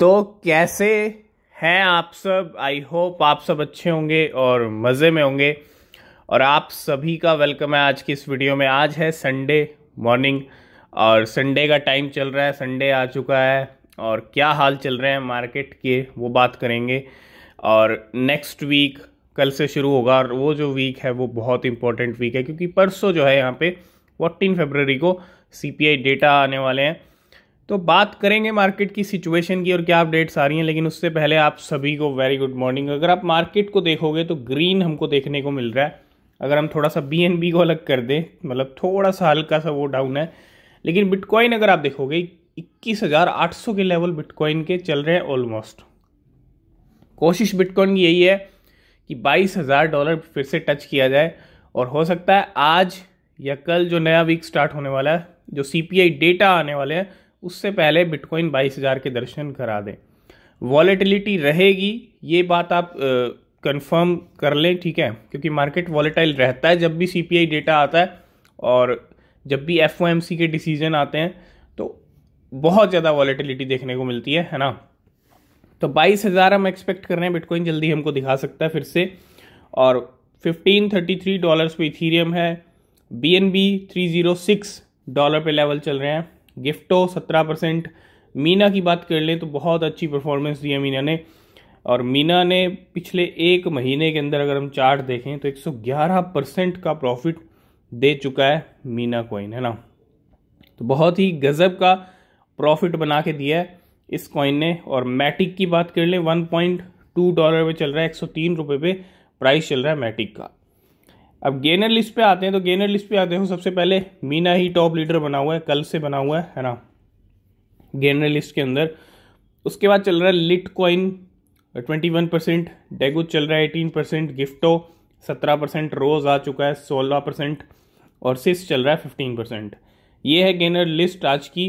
तो कैसे हैं आप सब आई होप आप सब अच्छे होंगे और मज़े में होंगे और आप सभी का वेलकम है आज की इस वीडियो में आज है संडे मॉर्निंग और संडे का टाइम चल रहा है संडे आ चुका है और क्या हाल चल रहे हैं मार्केट के वो बात करेंगे और नेक्स्ट वीक कल से शुरू होगा और वो जो वीक है वो बहुत इंपॉर्टेंट वीक है क्योंकि परसों जो है यहाँ पे फोर्टीन फरवरी को सी डेटा आने वाले हैं तो बात करेंगे मार्केट की सिचुएशन की और क्या अपडेट्स आ रही हैं लेकिन उससे पहले आप सभी को वेरी गुड मॉर्निंग अगर आप मार्केट को देखोगे तो ग्रीन हमको देखने को मिल रहा है अगर हम थोड़ा सा बी को अलग कर दें मतलब थोड़ा सा हल्का सा वो डाउन है लेकिन बिटकॉइन अगर आप देखोगे इक्कीस हज़ार आठ सौ के लेवल बिटकॉइन के चल रहे हैं ऑलमोस्ट कोशिश बिटकॉइन की यही है कि बाईस हज़ार डॉलर फिर से टच किया जाए और हो सकता है आज या कल जो नया वीक स्टार्ट होने वाला है जो सी पी आई डेटा आने वाले हैं उससे पहले बिटकॉइन बाईस हज़ार के दर्शन करा दें वॉलेटिलिटी रहेगी ये बात आप कंफर्म कर लें ठीक है क्योंकि मार्केट वॉलेटाइल रहता है जब भी सीपीआई डेटा आता है और जब भी एफ के डिसीजन आते हैं तो बहुत ज़्यादा वॉलेटिलिटी देखने को मिलती है है ना तो बाईस हज़ार हम एक्सपेक्ट कर रहे हैं बिटकॉइन जल्दी हमको दिखा सकता है फिर से और फिफ्टीन थर्टी थ्री डॉलर्स पे इथीरियम है B N B three zero six dollar पे लेवल चल रहे हैं गिफ्टो सत्रह परसेंट मीना की बात कर लें तो बहुत अच्छी परफॉर्मेंस दी है मीना ने और मीना ने पिछले एक महीने के अंदर अगर हम चार्ट देखें तो 111 परसेंट का प्रॉफिट दे चुका है मीना कॉइन है ना तो बहुत ही गज़ब का प्रॉफिट बना के दिया है इस कॉइन ने और मैटिक की बात कर लें वन डॉलर पर चल रहा है एक सौ पे प्राइस चल रहा है मैटिक का अब गेनर लिस्ट पे आते हैं तो गेनर लिस्ट पे आते हो सबसे पहले मीना ही टॉप लीडर बना हुआ है कल से बना हुआ है है ना गेनर लिस्ट के अंदर उसके बाद चल रहा है Litecoin twenty one percent डेगो चल रहा है एटीन परसेंट गिफ्टो सत्रह परसेंट रोज़ आ चुका है सोलह परसेंट और सिस चल रहा है फिफ्टीन परसेंट ये है गेनर लिस्ट आज की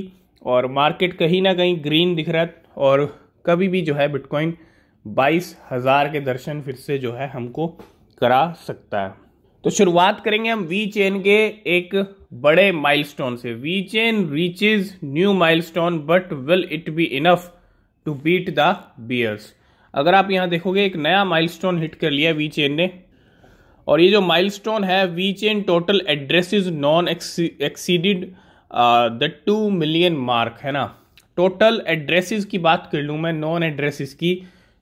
और मार्केट कहीं ना कहीं ग्रीन दिख रहा है और कभी भी जो है बिटकॉइन बाईस हज़ार के दर्शन फिर से जो है हमको करा सकता है तो शुरुआत करेंगे हम वी चेन के एक बड़े माइलस्टोन से VeChain reaches new milestone but will it be enough to beat the bears अगर आप यहाँ देखोगे एक नया माइलस्टोन हिट कर लिया वी चेन ने और ये जो माइलस्टोन है VeChain total address now exceeded the two million mark है ना टोटल एड्रेसेस की बात कर लूँ मैं नॉन एड्रेसेस की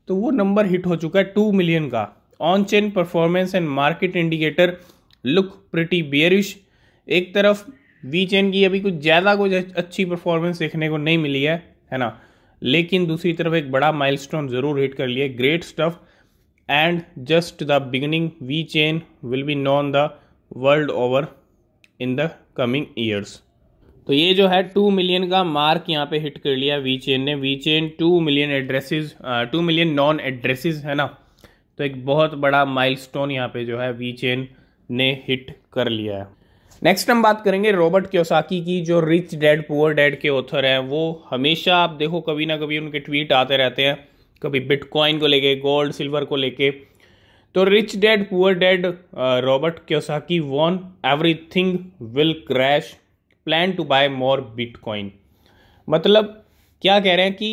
तो वो नंबर हिट हो चुका है टू मिलियन का on chain performance and market indicator look pretty bearish एक तरफ वी चेन की अभी कुछ ज़्यादा कुछ अच्छी परफॉर्मेंस देखने को नहीं मिली है है ना लेकिन दूसरी तरफ एक बड़ा माइलस्टोन ज़रूर हिट कर लिया great stuff and just the beginning VeChain will be known the world over in the coming years तो ये जो है टू मिलियन का मार्क यहाँ पे हिट कर लिया वी चेन ने VeChain two million addresses two million known addresses है ना तो एक बहुत बड़ा माइलस्टोन यहाँ पे जो है वी चेन ने हिट कर लिया है नेक्स्ट हम बात करेंगे रॉबर्ट क्योसाकी की जो रिच डैड पुअर डैड के ऑथर हैं वो हमेशा आप देखो कभी ना कभी उनके ट्वीट आते रहते हैं कभी बिटकॉइन को लेके गोल्ड सिल्वर को लेके तो rich dad poor dad Robert Kiyosaki warn everything will crash plan to buy more bitcoin मतलब क्या कह रहे हैं कि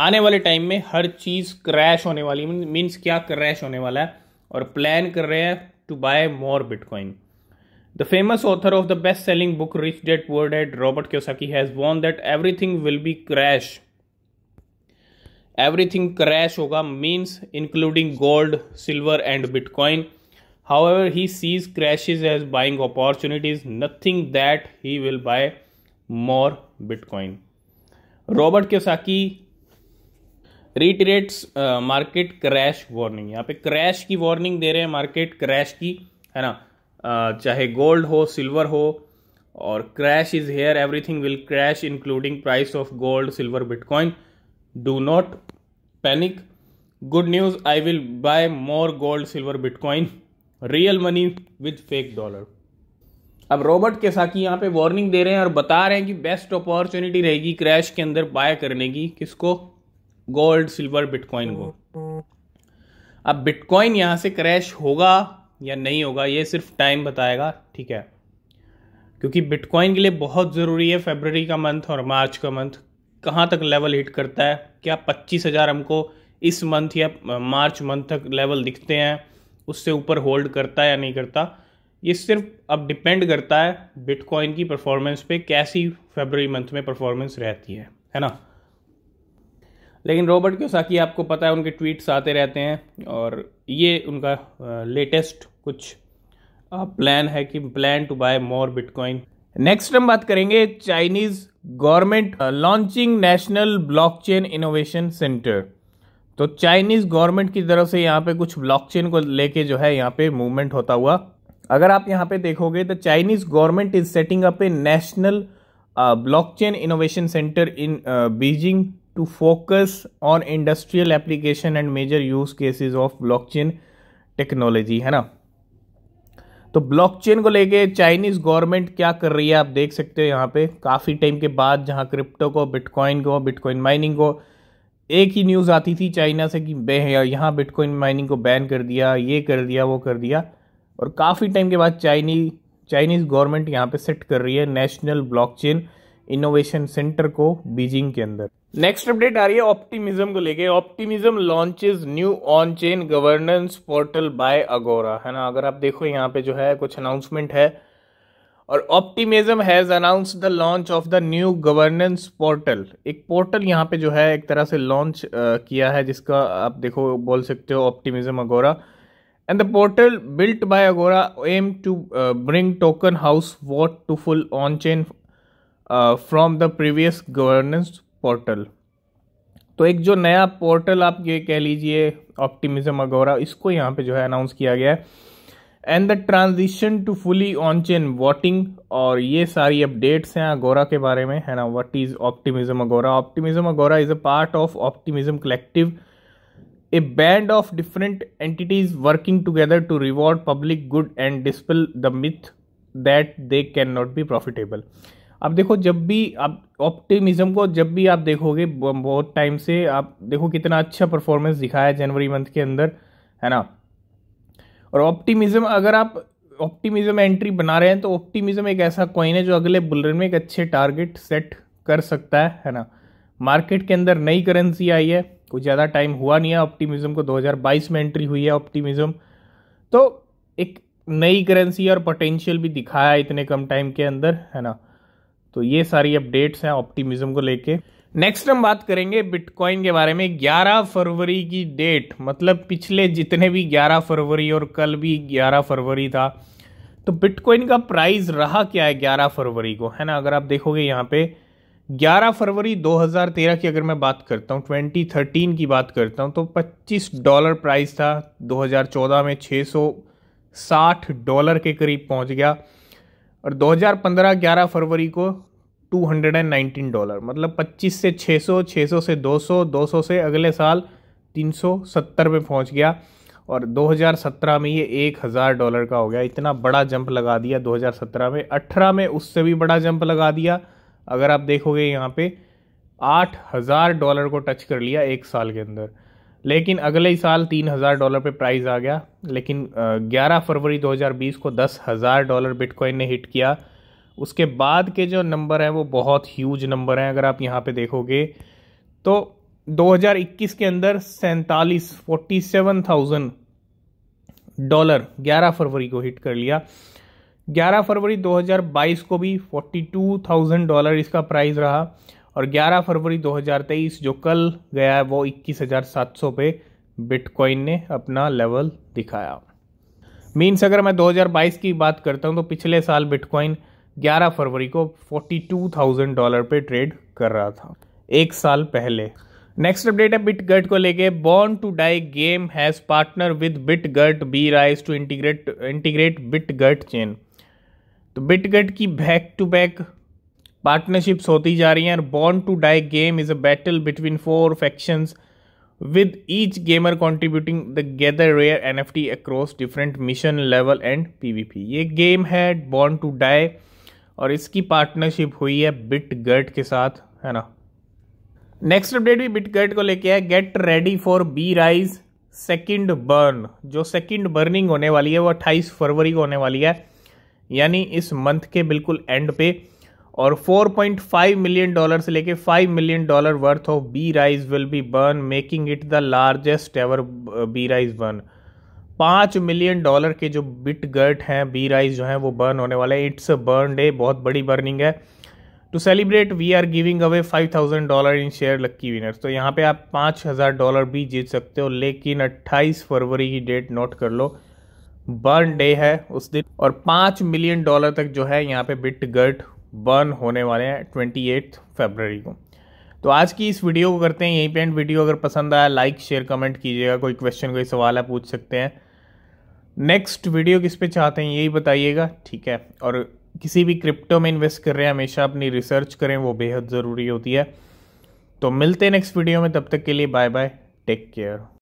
आने वाले टाइम में हर चीज़ क्रैश होने वाली मीन्स क्या क्रैश होने वाला है और प्लान कर रहे हैं to buy more bitcoin the famous author of the best selling book rich dad word at Robert Kiyosaki has वॉन that everything will be crash everything crash होगा means including gold silver and bitcoin how however he sees crashes as buying opportunities nothing that he will buy more bitcoin Robert Kiyosaki reiterates market crash warning यहाँ पे crash की warning दे रहे हैं market crash की है ना uh, चाहे gold हो सिल्वर हो और crash is here everything will crash including price of gold silver bitcoin do not panic good news I will buy more gold silver bitcoin real money with fake dollar अब Robert के ही यहाँ पे warning दे रहे हैं और बता रहे हैं कि बेस्ट अपॉर्चुनिटी रहेगी क्रैश के अंदर बाय करने की किसको गोल्ड सिल्वर बिटकॉइन को अब बिटकॉइन यहाँ से क्रैश होगा या नहीं होगा ये सिर्फ टाइम बताएगा ठीक है क्योंकि बिटकॉइन के लिए बहुत ज़रूरी है फेबररी का मंथ और मार्च का मंथ कहाँ तक लेवल हिट करता है क्या पच्चीस हज़ार हमको इस मंथ या मार्च मंथ तक लेवल दिखते हैं उससे ऊपर होल्ड करता है या नहीं करता ये सिर्फ अब डिपेंड करता है बिटकॉइन की परफॉर्मेंस पे कैसी फेबररी मंथ में परफॉर्मेंस रहती है है ना लेकिन रॉबर्ट क्योसाकी आपको पता है उनके ट्वीट्स आते रहते हैं और ये उनका लेटेस्ट कुछ प्लान है कि plan to buy more bitcoin next हम बात करेंगे Chinese government launching national blockchain innovation center तो चाइनीज गवर्नमेंट की तरफ से यहाँ पे कुछ ब्लॉकचेन को लेके जो है यहाँ पे मूवमेंट होता हुआ अगर आप यहाँ पे देखोगे तो Chinese government is setting up a national blockchain innovation center in Beijing to focus on industrial application and major use cases of blockchain technology है ना तो चेन को लेके चाइनीज गवर्नमेंट क्या कर रही है आप देख सकते हो यहाँ पे काफ़ी टाइम के बाद जहाँ क्रिप्टो को बिटकॉइन को बिटकॉइन माइनिंग को एक ही न्यूज़ आती थी चाइना से कि बे यहाँ बिटकॉइन माइनिंग को बैन कर दिया ये कर दिया वो कर दिया और काफ़ी टाइम के बाद चाइनी चाइनीज़ गवर्नमेंट यहाँ पे सेट कर रही है नेशनल ब्लॉकचेन इनोवेशन सेंटर को बीजिंग के अंदर नेक्स्ट अपडेट आ रही है ऑप्टिमिज्म को लेके optimism launches new on chain governance portal by Agora है ना अगर आप देखो यहाँ पे जो है कुछ अनाउंसमेंट है और optimism has announce the launch of the new governance portal एक पोर्टल यहाँ पे जो है एक तरह से लॉन्च किया है जिसका आप देखो बोल सकते हो optimism Agora and the portal built by Agora aim to bring token house vote to full on chain from the previous governance portal तो एक जो नया पोर्टल आप ये कह लीजिए ऑप्टिमिज्म अगोरा इसको यहाँ पे जो है अनाउंस किया गया है and the transition to fully on chain voting और ये सारी अपडेट्स हैं अगोरा के बारे में है ना what is optimism Agora optimism Agora is a part of optimism collective band of different entities working together to reward public good and dispel the myth that they can not be profitable अब देखो जब भी आप optimism को जब भी आप देखोगे बहुत टाइम से आप देखो कितना अच्छा परफॉर्मेंस दिखाया जनवरी मंथ के अंदर है ना और ऑप्टिमिज्म अगर आप ऑप्टिमिज्म एंट्री बना रहे हैं तो ऑप्टिमिज्म एक ऐसा कॉइन है जो अगले बुलरन में एक अच्छे टारगेट सेट कर सकता है है ना मार्केट के अंदर नई करेंसी आई है कुछ ज़्यादा टाइम हुआ नहीं है ऑप्टिमिज्म को 2022 में एंट्री हुई है ऑप्टिमिज्म तो एक नई करेंसी और पोटेंशियल भी दिखाया इतने कम टाइम के अंदर है ना तो ये सारी अपडेट्स हैं ऑप्टिमिज्म को लेके नेक्स्ट हम बात करेंगे बिटकॉइन के बारे में 11 फरवरी की डेट मतलब पिछले जितने भी 11 फरवरी और कल भी 11 फरवरी था तो बिटकॉइन का प्राइस रहा क्या है 11 फरवरी को है ना अगर आप देखोगे यहाँ पे 11 फरवरी 2013 की अगर मैं बात करता हूँ 2013 की बात करता हूँ तो 25 डॉलर प्राइस था 2014 में 660 डॉलर के करीब पहुँच गया और 2015-11 फरवरी को 219 डॉलर मतलब 25 से 600 600 से 200 200 से अगले साल 370 में पहुंच गया और 2017 में ये 1000 डॉलर का हो गया इतना बड़ा जंप लगा दिया 2017 में 18 में उससे भी बड़ा जंप लगा दिया अगर आप देखोगे यहाँ पे 8000 डॉलर को टच कर लिया एक साल के अंदर लेकिन अगले साल तीन हज़ार डॉलर पे प्राइस आ गया लेकिन 11 फरवरी 2020 को दस हज़ार डॉलर बिटकॉइन ने हिट किया उसके बाद के जो नंबर हैं वो बहुत ह्यूज नंबर हैं अगर आप यहाँ पे देखोगे तो 2021 के अंदर सैंतालीस फोर्टी सेवन थाउजेंड डॉलर ग्यारह फरवरी को हिट कर लिया 11 फरवरी 2022 को भी 42,000 डॉलर इसका प्राइस रहा और 11 फरवरी 2023 जो कल गया है वो 21,700 पे बिटकॉइन ने अपना लेवल दिखाया मीन्स अगर मैं 2022 की बात करता हूँ तो पिछले साल बिटकॉइन 11 फरवरी को 42,000 डॉलर पे ट्रेड कर रहा था एक साल पहले नेक्स्ट अपडेट है बिटगर्ट को लेके born to die game has partner with Bitgert Brise to integrate integrate Bitgert chain तो बिटगर्ट की बैक टू बैक पार्टनरशिप्स होती जा रही हैं और born to die game is a battle between four factions with each gamer N F T across different mission level and P V P ये game है bond to die और इसकी partnership हुई है बिट गर्ट के साथ है ना नेक्स्ट अपडेट भी बिट गर्ट को लेके आया get ready for Brise second burn जो सेकेंड बर्निंग होने वाली है वो 28 फरवरी को होने वाली है यानी इस मंथ के बिल्कुल एंड पे और 4.5 मिलियन डॉलर से लेके 5 million dollar worth of Brise will be burn making it the largest ever Brise burn पाँच मिलियन डॉलर के जो बिट गर्ट हैं बी राइस जो हैं वो बर्न होने वाले हैं इट्स अ बर्न डे बहुत बड़ी बर्निंग है to celebrate we are giving away five thousand dollar in share lucky winners तो यहाँ पे आप पाँच हज़ार डॉलर भी जीत सकते हो लेकिन अट्ठाईस फरवरी की डेट नोट कर लो बर्न डे है उस दिन और पाँच मिलियन डॉलर तक जो है यहाँ पे बिट गर्ट बर्न होने वाले हैं ट्वेंटी एट फेबररी को तो आज की इस वीडियो को करते हैं यहीं पे एंड वीडियो अगर पसंद आया लाइक शेयर कमेंट कीजिएगा कोई क्वेश्चन कोई सवाल है पूछ सकते हैं नेक्स्ट वीडियो किस पे चाहते हैं यही बताइएगा ठीक है और किसी भी क्रिप्टो में इन्वेस्ट कर रहे हैं हमेशा अपनी रिसर्च करें वो बेहद ज़रूरी होती है तो मिलते हैं नेक्स्ट वीडियो में तब तक के लिए बाय बाय टेक केयर